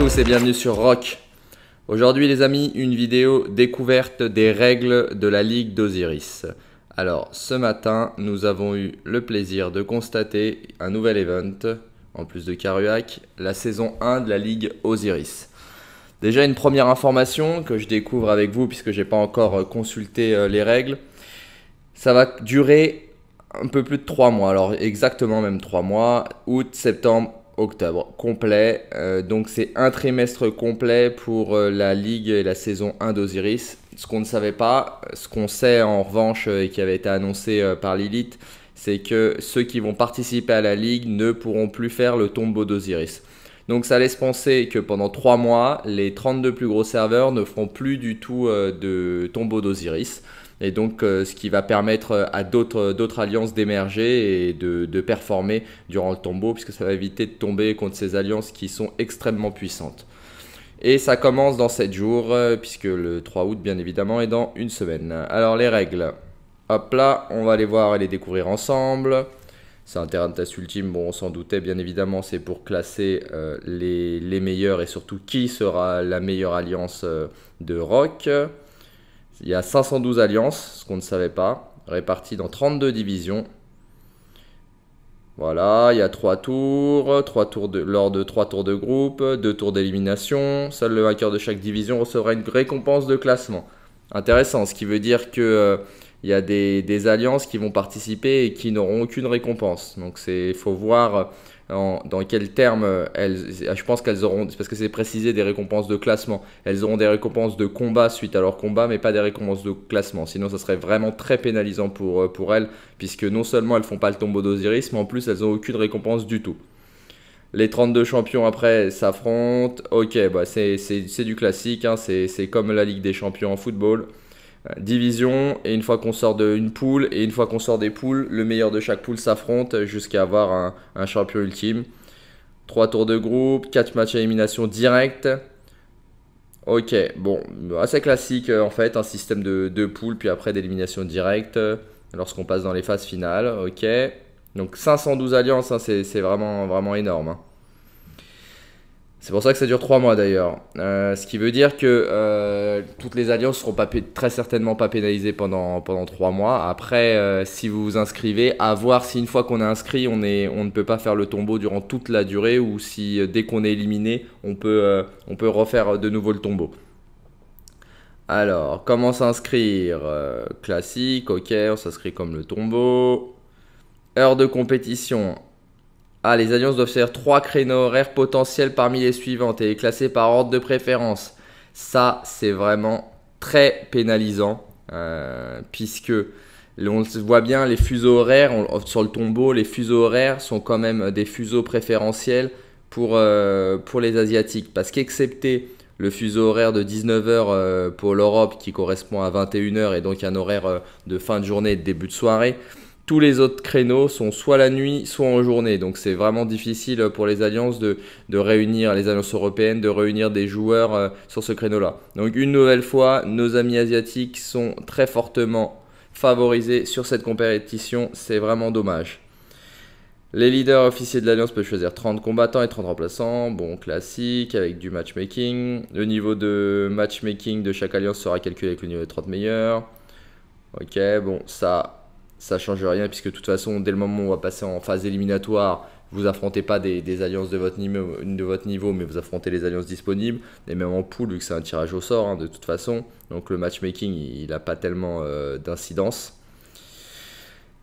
tous et bienvenue sur Rock. Aujourd'hui les amis, une vidéo découverte des règles de la Ligue d'Osiris. Alors ce matin, nous avons eu le plaisir de constater un nouvel event, en plus de Karuak, la saison 1 de la Ligue Osiris. Déjà une première information que je découvre avec vous puisque j'ai pas encore euh, consulté euh, les règles. Ça va durer un peu plus de 3 mois, alors exactement même 3 mois, août, septembre, octobre complet. Euh, donc c'est un trimestre complet pour euh, la ligue et la saison 1 d'Osiris. Ce qu'on ne savait pas, ce qu'on sait en revanche euh, et qui avait été annoncé par l'élite, c'est que ceux qui vont participer à la ligue ne pourront plus faire le tombeau d'Osiris. Donc ça laisse penser que pendant 3 mois, les 32 plus gros serveurs ne feront plus du tout de tombeau d'Osiris et donc euh, ce qui va permettre euh, à d'autres alliances d'émerger et de, performer durant le tombeau, puisque ça va éviter de tomber contre ces alliances qui sont extrêmement puissantes. Et ça commence dans 7 jours, euh, puisque le 3 août, bien évidemment, est dans une semaine. Alors les règles. Hop là, on va les voir et les découvrir ensemble. C'est un terrain de test ultime, bon on s'en doutait bien évidemment, c'est pour classer les, meilleurs et surtout qui sera la meilleure alliance de rock. Il y a 512 alliances, ce qu'on ne savait pas, réparties dans 32 divisions. Voilà, il y a 3 tours, tours lors de 3 tours de groupe, 2 tours d'élimination. Seul le vainqueur de chaque division recevra une récompense de classement. Intéressant, ce qui veut dire que euh, il y a des, alliances qui vont participer et qui n'auront aucune récompense. Donc il faut voir euh, dans quels termes euh, elles... Euh, je pense qu'elles auront, parce que c'est précisé des récompenses de classement, elles auront des récompenses de combat suite à leur combat, mais pas des récompenses de classement. Sinon ça serait vraiment très pénalisant pour, pour elles, puisque non seulement elles font pas le tombeau d'Osiris, mais en plus elles n'ont aucune récompense du tout. Les 32 champions après s'affrontent. Ok, bah c'est du classique, hein. c'est comme la Ligue des champions en football. Euh, division. Et une fois qu'on sort d'une poule, et une fois qu'on sort des poules, le meilleur de chaque poule s'affronte jusqu'à avoir un, champion ultime. 3 tours de groupe, 4 matchs à élimination directe. Ok, bon, assez classique euh, en fait, un système de, deux poules, puis après d'élimination directe euh, lorsqu'on passe dans les phases finales. Ok, donc 512 alliances, hein, c'est vraiment, vraiment énorme. Hein. C'est pour ça que ça dure 3 mois d'ailleurs. Euh, ce qui veut dire que euh, toutes les alliances seront très certainement pas pénalisées pendant, pendant 3 mois. Après, euh, si vous vous inscrivez, à voir si une fois qu'on est inscrit, on, on ne peut pas faire le tombeau durant toute la durée ou si dès qu'on est éliminé, on peut, on peut refaire de nouveau le tombeau. Alors, comment s'inscrire Classique, ok, on s'inscrit comme le tombeau. Heure de compétition, ah, les alliances doivent faire trois créneaux horaires potentiels parmi les suivantes et les classer par ordre de préférence. Ça, c'est vraiment très pénalisant euh, puisque on voit bien, les fuseaux horaires, sur le tombeau, les fuseaux horaires sont quand même des fuseaux préférentiels pour, euh, les Asiatiques. Parce qu'excepté le fuseau horaire de 19h euh, pour l'Europe qui correspond à 21h et donc un horaire de fin de journée et de début de soirée, tous les autres créneaux sont soit la nuit, soit en journée. Donc c'est vraiment difficile pour les alliances de, de, réunir, les alliances européennes, de réunir des joueurs euh, sur ce créneau-là. Donc une nouvelle fois, nos amis asiatiques sont très fortement favorisés sur cette compétition. C'est vraiment dommage. Les leaders officiers de l'Alliance peuvent choisir 30 combattants et 30 remplaçants. Bon, classique, avec du matchmaking. Le niveau de matchmaking de chaque alliance sera calculé avec le niveau de 30 meilleurs. Ok, bon, ça, ça change rien, puisque de toute façon, dès le moment où on va passer en phase éliminatoire, vous affrontez pas des, alliances de votre, niveau, de votre niveau, mais vous affrontez les alliances disponibles. Et même en poule, vu que c'est un tirage au sort, hein, de toute façon, donc le matchmaking, il n'a pas tellement euh, d'incidence.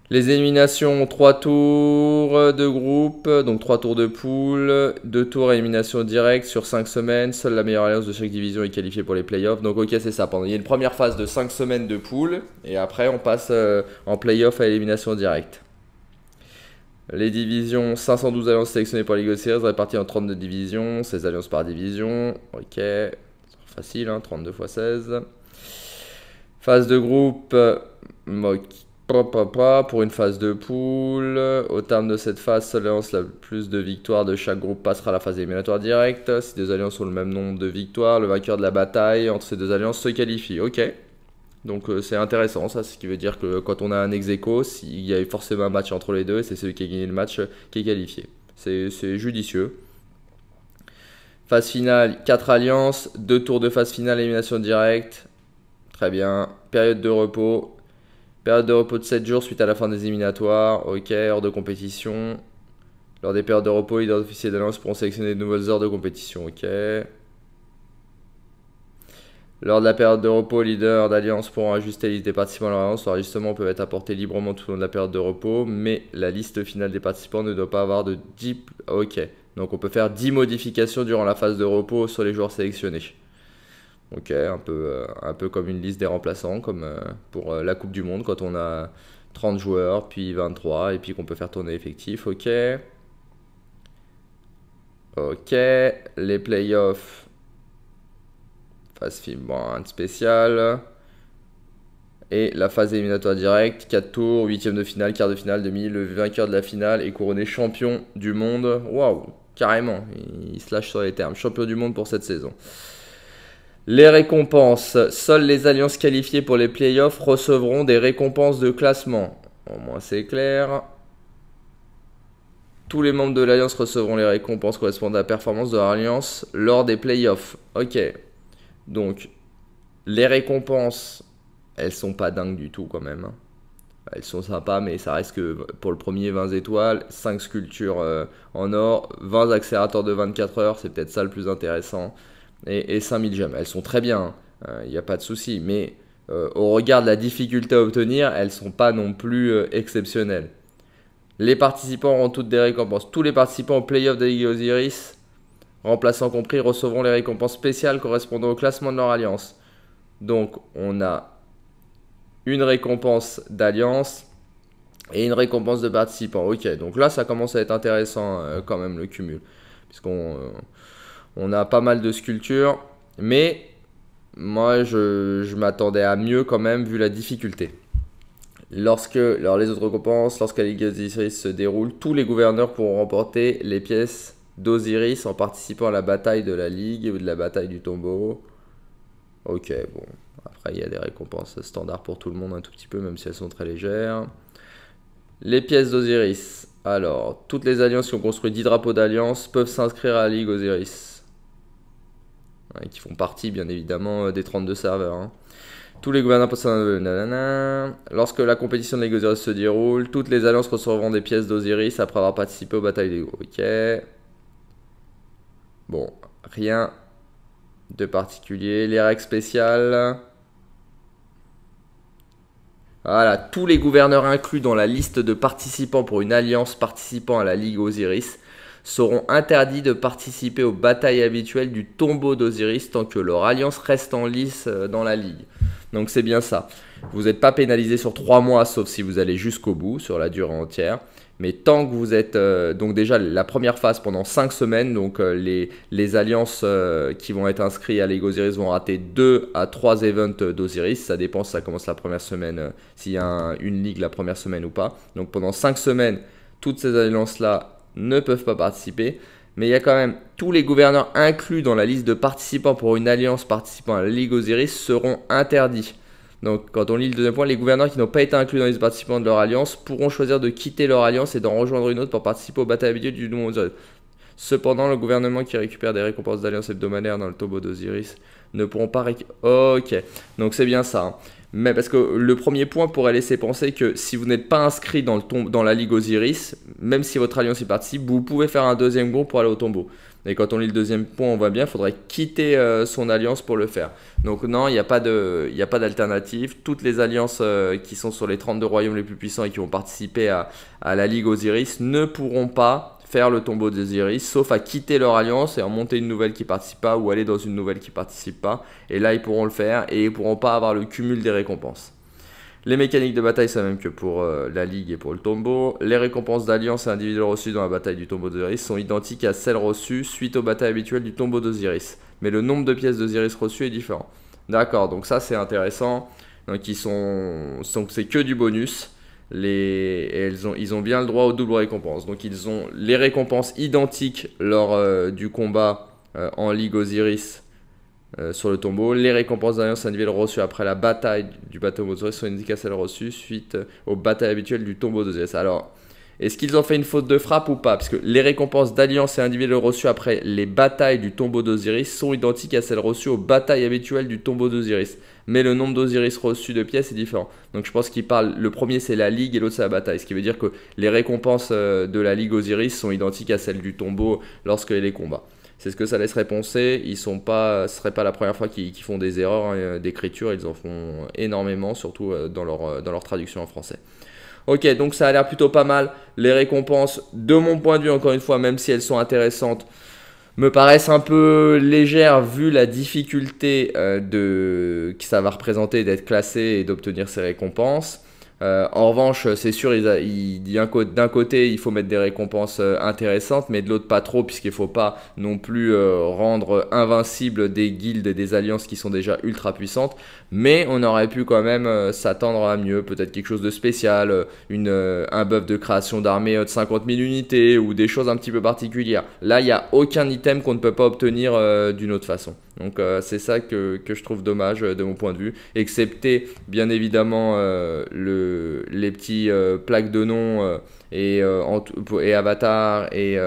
Les éliminations, 3 tours de groupe, donc 3 tours de poule, 2 tours élimination directe sur 5 semaines. Seule la meilleure alliance de chaque division est qualifiée pour les playoffs. Donc ok, c'est ça. Pendant, il y a une première phase de 5 semaines de poule, et après on passe euh, en playoff à élimination directe. Les divisions, 512 alliances sélectionnées pour la Ligue Series, réparties en 32 divisions, 16 alliances par division. Ok, facile, 32 x 16. Phase de groupe, euh, ok. Pour une phase de poule, au terme de cette phase, l'alliance la plus de victoires de chaque groupe passera à la phase éliminatoire directe. Si deux alliances ont le même nombre de victoires, le vainqueur de la bataille entre ces deux alliances se qualifie. Ok. Donc euh, c'est intéressant ça, ce qui veut dire que quand on a un ex s'il y a forcément un match entre les deux et c'est celui qui a gagné le match euh, qui est qualifié. C'est judicieux. Phase finale, 4 alliances, 2 tours de phase finale, élimination directe. Très bien. Période de repos, Période de repos de 7 jours suite à la fin des éliminatoires. Ok, heure de compétition. Lors des périodes de repos, leaders officiers pourront sélectionner de nouvelles heures de compétition. Ok. Lors de la période de repos, leaders d'alliance pourront ajuster la liste des participants à leur alliance. Leur ajustements peuvent être apportés librement tout au long de la période de repos, mais la liste finale des participants ne doit pas avoir de 10... Ok, donc on peut faire 10 modifications durant la phase de repos sur les joueurs sélectionnés. Ok, un peu, euh, un peu comme une liste des remplaçants, comme euh, pour euh, la Coupe du Monde, quand on a 30 joueurs, puis 23, et puis qu'on peut faire tourner effectif. Ok. Ok, les playoffs. Phase film spécial, Et la phase éliminatoire directe, 4 tours, 8 de finale, quart de finale, demi. Le vainqueur de la finale est couronné champion du monde. Waouh, carrément, il se lâche sur les termes. Champion du monde pour cette saison. Les récompenses. Seules les alliances qualifiées pour les playoffs recevront des récompenses de classement. Au moins c'est clair. Tous les membres de l'alliance recevront les récompenses correspondant à la performance de leur alliance lors des playoffs. Ok. Donc, les récompenses, elles sont pas dingues du tout quand même. Hein. Elles sont sympas, mais ça reste que pour le premier 20 étoiles, 5 sculptures euh, en or, 20 accélérateurs de 24 heures, c'est peut-être ça le plus intéressant et, 5000 gemmes. Elles sont très bien, hein. euh, il n'y a pas de souci, mais euh, au regard de la difficulté à obtenir, elles ne sont pas non plus euh, exceptionnelles. Les participants auront toutes des récompenses. Tous les participants au playoff de Ligue Osiris, remplaçants compris, recevront les récompenses spéciales correspondant au classement de leur alliance. Donc on a une récompense d'alliance et une récompense de participants. Ok, donc là ça commence à être intéressant quand même le cumul. Puisqu'on on a pas mal de sculptures, mais moi je, m'attendais à mieux quand même vu la difficulté. Lorsque, alors les autres récompenses, lorsque la Ligue d'Osiris se déroule, tous les gouverneurs pourront remporter les pièces d'Osiris en participant à la bataille de la Ligue ou de la bataille du tombeau. Ok, bon. Après, il y a des récompenses standards pour tout le monde un tout petit peu, même si elles sont très légères. Les pièces d'Osiris. Alors, toutes les alliances qui ont construit 10 drapeaux d'alliance peuvent s'inscrire à la Ligue Osiris. Hein, qui font partie bien évidemment euh, des 32 serveurs. Hein. Tous les gouverneurs un... Lorsque la compétition de l'Ego se déroule, toutes les alliances recevront des pièces d'Osiris après avoir participé aux batailles des Ok. Bon, rien de particulier. Les règles spéciales. Voilà, tous les gouverneurs inclus dans la liste de participants pour une alliance participant à la Ligue Osiris seront interdits de participer aux batailles habituelles du tombeau d'Osiris tant que leur alliance reste en lice euh, dans la ligue. Donc c'est bien ça. Vous n'êtes pas pénalisé sur 3 mois sauf si vous allez jusqu'au bout, sur la durée entière. Mais tant que vous êtes... Euh, donc déjà, la première phase pendant 5 semaines, donc euh, les, les, alliances qui vont être inscrites à l'égo Osiris vont rater 2 à 3 events d'Osiris. Ça dépend si ça commence la première semaine, s'il y a une ligue la première semaine ou pas. Donc pendant 5 semaines, toutes ces alliances-là, ne peuvent pas participer. Mais il y a quand même tous les gouverneurs inclus dans la liste de participants pour une alliance participant à la Ligue Osiris seront interdits. Donc quand on lit le deuxième point, les gouverneurs qui n'ont pas été inclus dans les participants de leur alliance pourront choisir de quitter leur alliance et d'en rejoindre une autre pour participer aux batailles du Nouveau Monde. Cependant, le gouvernement qui récupère des récompenses d'alliance hebdomadaires dans le tombeau d'Osiris ne pourront pas Ok, donc c'est bien ça. Hein. Mais parce que le premier point pourrait laisser penser que si vous n'êtes pas inscrit dans, le dans la Ligue Osiris, même si votre alliance y participe, vous pouvez faire un deuxième groupe pour aller au tombeau. Et quand on lit le deuxième point, on voit bien, qu'il faudrait quitter euh, son alliance pour le faire. Donc non, il n'y a pas d'alternative. Toutes les alliances euh, qui sont sur les 32 royaumes les plus puissants et qui ont participé à, la Ligue Osiris ne pourront pas faire le tombeau d'Osiris, sauf à quitter leur alliance et en monter une nouvelle qui participe pas ou aller dans une nouvelle qui participe pas. Et là, ils pourront le faire et ils pourront pas avoir le cumul des récompenses. Les mécaniques de bataille, c'est même que pour euh, la ligue et pour le tombeau. Les récompenses d'alliance individuelles reçues dans la bataille du tombeau d'Osiris sont identiques à celles reçues suite aux batailles habituelles du tombeau d'Osiris. Mais le nombre de pièces d'Osiris reçues est différent. D'accord, donc ça c'est intéressant. Donc sont, c'est que du bonus. et ils, ont, bien le droit aux doubles récompenses. Donc ils ont les récompenses identiques lors euh, du combat euh, en Ligue Osiris euh, sur le tombeau. Les récompenses d'alliance individuelles reçues après la bataille du bateau d'Osiris sont identiques à celles reçues suite euh, aux batailles habituelles du tombeau d'Osiris. Alors, est-ce qu'ils ont fait une faute de frappe ou pas Parce que les récompenses d'alliance et individuelles reçues après les batailles du tombeau d'Osiris sont identiques à celles reçues aux batailles habituelles du tombeau d'Osiris. Mais le nombre d'Osiris reçus de pièces est différent. Donc je pense qu'il parlent, le premier c'est la ligue et l'autre c'est la bataille. Ce qui veut dire que les récompenses euh, de la ligue Osiris sont identiques à celles du tombeau lorsque les combats c'est ce que ça laisse penser. Ils sont pas, ce serait pas la première fois qu'ils font des erreurs hein, euh, d'écriture. Ils en font énormément, surtout euh, dans leur, euh, dans leur traduction en français. Ok, donc ça a l'air plutôt pas mal. Les récompenses, de mon point de vue, encore une fois, même si elles sont intéressantes, me paraissent un peu légères vu la difficulté de, que ça va représenter d'être classé et d'obtenir ces récompenses. Euh, en revanche, c'est sûr, d'un côté, il faut mettre des récompenses euh, intéressantes, mais de l'autre, pas trop, puisqu'il ne faut pas non plus euh, rendre invincible des guildes et des alliances qui sont déjà ultra puissantes. Mais on aurait pu quand même s'attendre à mieux, peut-être quelque chose de spécial, un buff de création d'armée de 50 000 unités ou des choses un petit peu particulières. Là, il n'y a aucun item qu'on ne peut pas obtenir d'une autre façon. Donc c'est ça que, que, je trouve dommage de mon point de vue, excepté bien évidemment le les petits euh, plaques de nom euh, et, euh, et, avatar et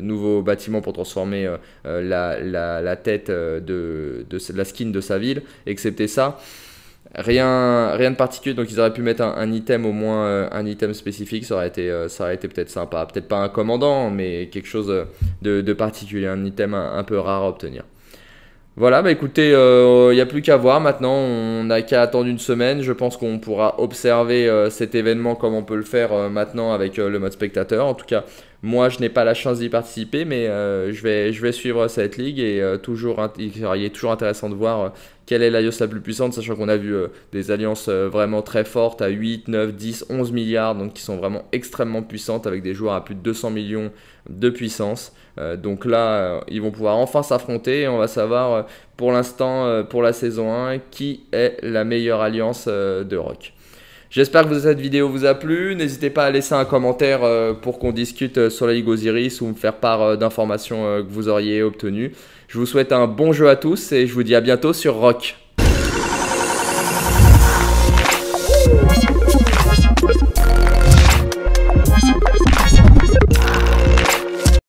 nouveaux bâtiments pour transformer la, tête de, la skin de sa ville, excepté ça. Rien, rien de particulier, donc ils auraient pu mettre un, item au moins, un item spécifique, ça aurait été, été peut-être sympa. Peut-être pas un commandant, mais quelque chose de, particulier, un item un peu rare à obtenir. Voilà, bah écoutez, il euh, n'y a plus qu'à voir maintenant, on n'a qu'à attendre une semaine, je pense qu'on pourra observer euh, cet événement comme on peut le faire euh, maintenant avec le mode spectateur. En tout cas, moi je n'ai pas la chance d'y participer, mais je, vais, je vais suivre cette ligue et toujours, il est toujours intéressant de voir quelle est l'alliance la plus puissante, sachant qu'on a vu euh, des alliances euh, vraiment très fortes à 8, 9, 10, 11 milliards, donc qui sont vraiment extrêmement puissantes avec des joueurs à plus de 200 millions de puissance. Euh, donc là, ils vont pouvoir enfin s'affronter et on va savoir pour l'instant, pour la saison 1, qui est la meilleure alliance de Rock. J'espère que cette vidéo vous a plu. N'hésitez pas à laisser un commentaire pour qu'on discute sur la Ligue Osiris ou me faire part d'informations que vous auriez obtenues. Je vous souhaite un bon jeu à tous et je vous dis à bientôt sur Rock.